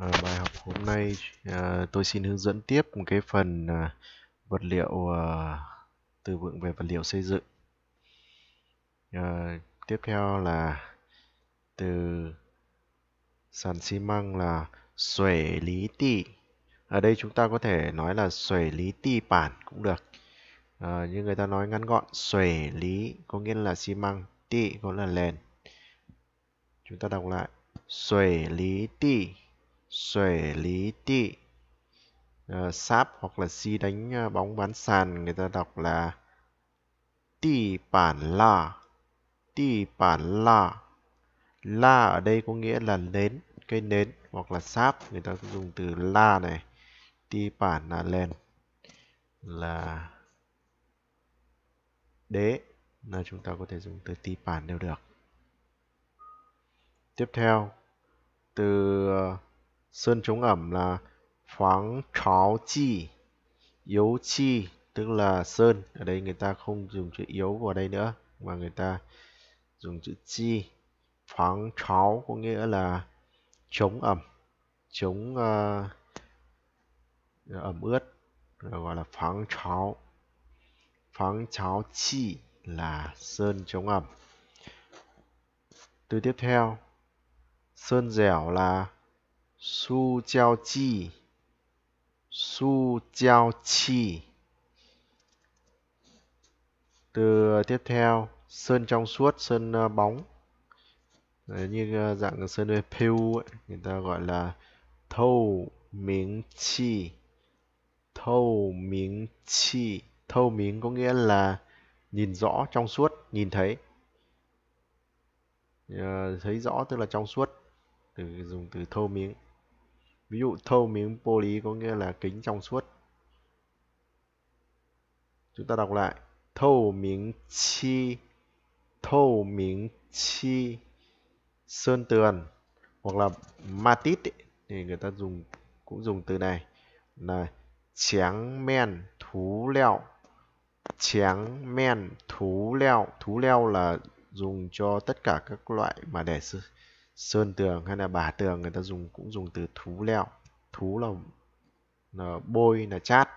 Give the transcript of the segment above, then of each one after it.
À, bài học hôm nay à, tôi xin hướng dẫn tiếp một cái phần à, vật liệu à, từ vựng về vật liệu xây dựng. À, tiếp theo là từ sàn xi măng là xuể lý tị. Ở đây chúng ta có thể nói là xuể lý tị bản cũng được. À, như người ta nói ngắn gọn xuể lý có nghĩa là xi măng, tị có là nền. Chúng ta đọc lại xuể lý tị xuể lý tị uh, sáp hoặc là si đánh uh, bóng bán sàn người ta đọc là tị bản la tị bản la la ở đây có nghĩa là nến cây nến hoặc là sáp người ta dùng từ la này tị bản là lên là đế là chúng ta có thể dùng từ tị bản đều được tiếp theo từ uh, sơn chống ẩm là khoáng cháo chi yếu chi tức là sơn ở đây người ta không dùng chữ yếu vào đây nữa mà người ta dùng chữ chi khoáng cháo có nghĩa là chống ẩm chống uh, ờ, ẩm ướt gọi là pháng cháo pháng cháo chi là sơn chống ẩm từ tiếp theo sơn dẻo là Su Jiao Chi Su Jiao Chi Từ tiếp theo Sơn trong suốt, sơn ờ, bóng Đấy, Như ờ, dạng sơn về Người ta gọi là Thâu miếng chi Thâu miếng chi Thâu miếng có nghĩa là Nhìn rõ, trong suốt, nhìn thấy ờ, thấy rõ tức là trong suốt từ dùng từ thâu miếng ví dụ thâu miếng poly có nghĩa là kính trong suốt chúng ta đọc lại thâu miếng chi thâu miếng chi sơn tường hoặc là matit ấy, thì người ta dùng cũng dùng từ này là tráng men thú leo tráng men thú leo thú leo là dùng cho tất cả các loại mà để sơn tường hay là bả tường người ta dùng cũng dùng từ thú leo thú là, là bôi là chát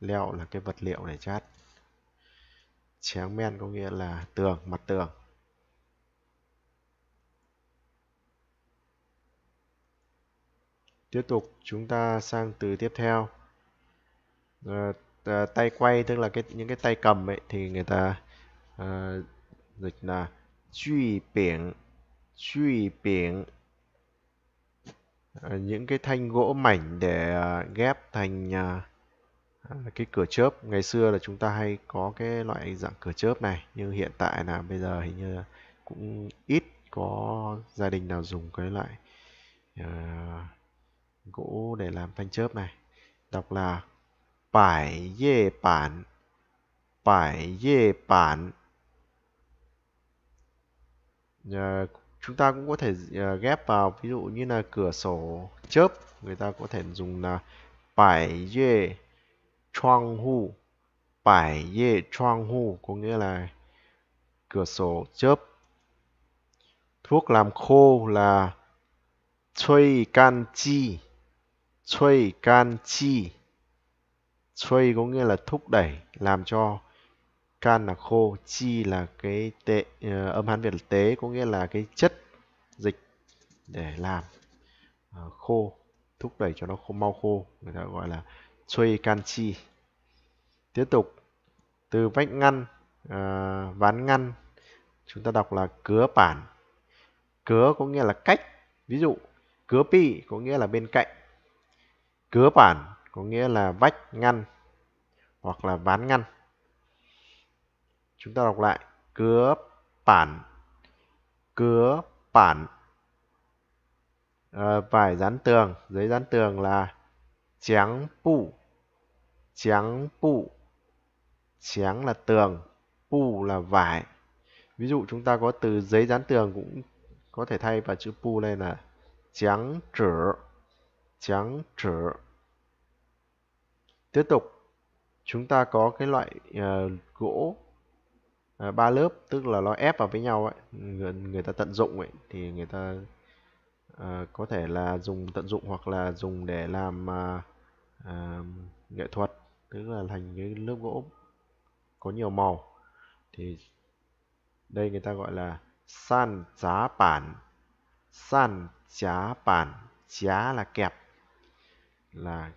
leo là cái vật liệu để chát chén men có nghĩa là tường mặt tường tiếp tục chúng ta sang từ tiếp theo à, tay quay tức là cái những cái tay cầm ấy thì người ta à, dịch là truy biển truy biển à, những cái thanh gỗ mảnh để à, ghép thành à, cái cửa chớp ngày xưa là chúng ta hay có cái loại dạng cửa chớp này nhưng hiện tại là bây giờ hình như cũng ít có gia đình nào dùng cái loại gỗ để làm thanh chớp này đọc là bải dê bản bải dê bản chúng ta cũng có thể ờ, ghép vào ví dụ như là cửa sổ chớp người ta có thể dùng là bài ye choang hu bài ye choang hu có nghĩa là cửa sổ chớp thuốc làm khô là chui can chi chui can chi chui có nghĩa là thúc đẩy làm cho can là khô chi là cái tệ uh, âm hán việt là tế có nghĩa là cái chất dịch để làm uh, khô thúc đẩy cho nó không mau khô người ta gọi là xuôi can chi tiếp tục từ vách ngăn uh, ván ngăn chúng ta đọc là cửa bản cửa có nghĩa là cách ví dụ cửa pi có nghĩa là bên cạnh cửa bản có nghĩa là vách ngăn hoặc là ván ngăn chúng ta đọc lại cửa bản cửa bản ờ, vải dán tường giấy dán tường là tráng pu tráng pu tráng là tường pu là vải ví dụ chúng ta có từ giấy dán tường cũng có thể thay vào chữ pu lên là tráng trở tráng trở tiếp tục chúng ta có cái loại uh, gỗ Ờ, ba lớp tức là nó ép vào với nhau ấy người, người ta tận dụng ấy thì người ta uh, có thể là dùng tận dụng hoặc là dùng để làm uh, uh, nghệ thuật tức là thành cái lớp gỗ có nhiều màu thì đây người ta gọi là san giá bản san giá bản giá là kẹp là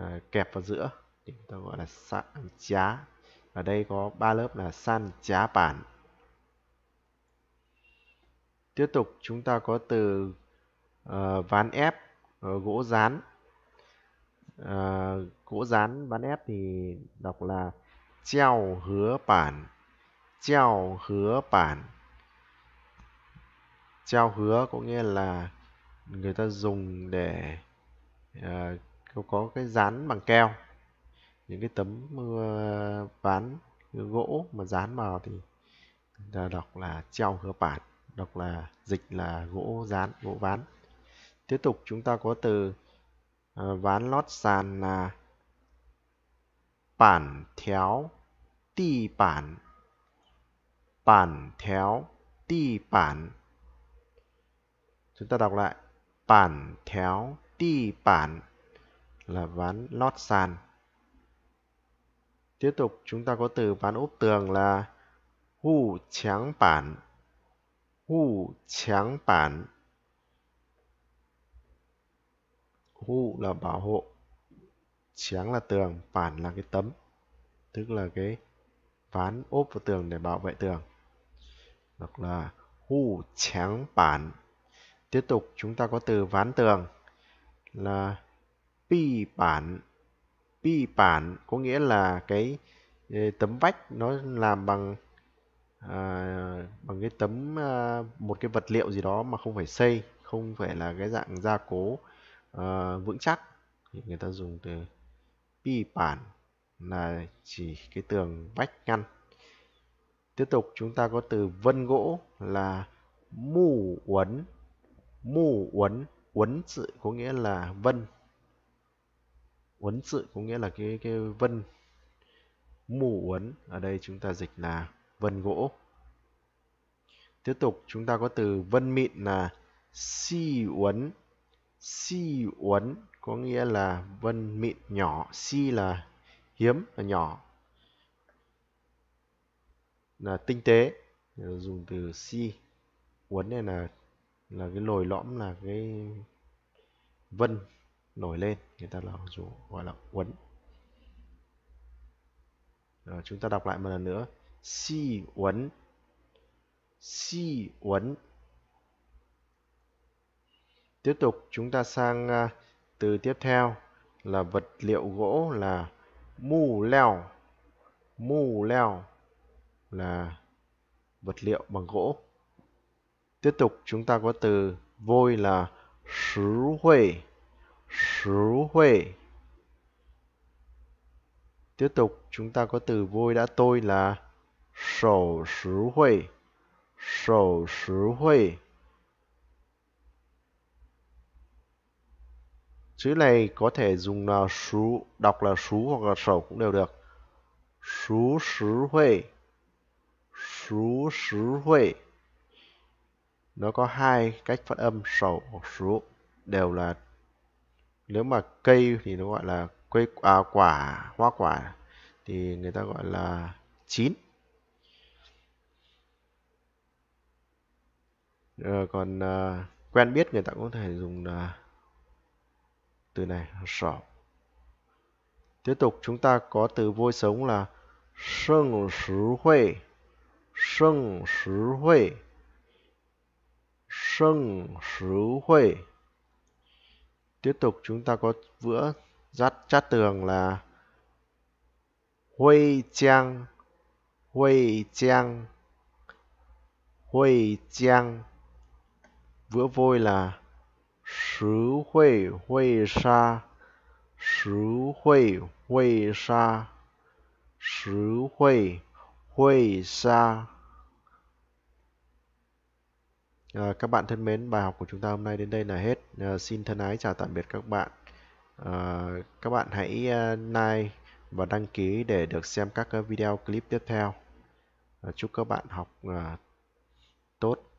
uh, kẹp vào giữa thì người ta gọi là san giá ở đây có ba lớp là san trá bản tiếp tục chúng ta có từ uh, ván ép uh, gỗ rán uh, ờ, gỗ rán ván ép thì đọc là treo hứa bản treo hứa bản treo hứa có nghĩa là người ta dùng để uh, có cái dán bằng keo những cái tấm ờ, ván gỗ mà dán vào thì đọc là treo hứa bản đọc là dịch là gỗ dán gỗ ván tiếp tục chúng ta có từ ờ, ván lót sàn là bản théo ti bản bản théo ti bản chúng ta đọc lại bản théo ti bản là ván lót sàn Tiếp tục chúng ta có từ ván ốp tường là Wu Chiang Bản. Wu Chiang Bản. Wu là bảo hộ. Chiang là tường, bản là cái tấm. Tức là cái ván ốp vào tường để bảo vệ tường. Hoặc là Wu Chiang Bản. Tiếp tục chúng ta có từ ván tường là Bi Bản pi bản có nghĩa là cái ờ, tấm vách nó làm bằng à, bằng cái tấm à, một cái vật liệu gì đó mà không phải xây không phải là cái dạng gia cố à, vững chắc thì người ta dùng từ pi bản là chỉ cái tường vách ngăn tiếp tục chúng ta có từ vân gỗ là mu uấn mu uấn uấn sự có nghĩa là vân uấn sự có nghĩa là cái cái vân mù uấn ở đây chúng ta dịch là vân gỗ tiếp tục chúng ta có từ vân mịn là si uấn si uấn có nghĩa là vân mịn nhỏ si là hiếm là nhỏ là tinh tế dùng từ si uốn này là là cái lồi lõm là cái vân nổi lên người ta là dù gọi là uốn rồi, chúng ta đọc lại một lần nữa xi uốn xi uốn tiếp tục chúng ta sang à, từ tiếp theo là vật liệu gỗ là mù leo mù leo là vật liệu bằng gỗ tiếp tục chúng ta có từ vôi là sứ huệ huệ. Tiếp tục chúng ta có từ vui đã tôi là sổ sứ huệ. sổ sứ huệ. Chữ này có thể dùng là sú, đọc là sú hoặc là sổ cũng đều được. Sú sứ huệ. Sú sứ huệ. Nó có hai cách phát âm sổ hoặc sú đều là nếu mà cây thì nó gọi là cây à, quả hoa quả thì người ta gọi là chín rồi ờ, còn uh, quen biết người ta cũng có thể dùng uh, từ này rõ tiếp tục chúng ta có từ vôi sống là sân sứ huệ sân sứ huệ sân sứ huệ tiếp tục chúng ta có vữa dắt chát tường là huê Jiang huê Jiang huê Jiang vữa vôi là Sứ huê huê Sa Sứ huê huê Sa Sứ huê huê Sa Ờ, các bạn thân mến, bài học của chúng ta hôm nay đến đây là hết. À, xin thân ái chào tạm biệt các bạn. À, các bạn hãy like và đăng ký để được xem các video clip tiếp theo. À, chúc các bạn học à, tốt.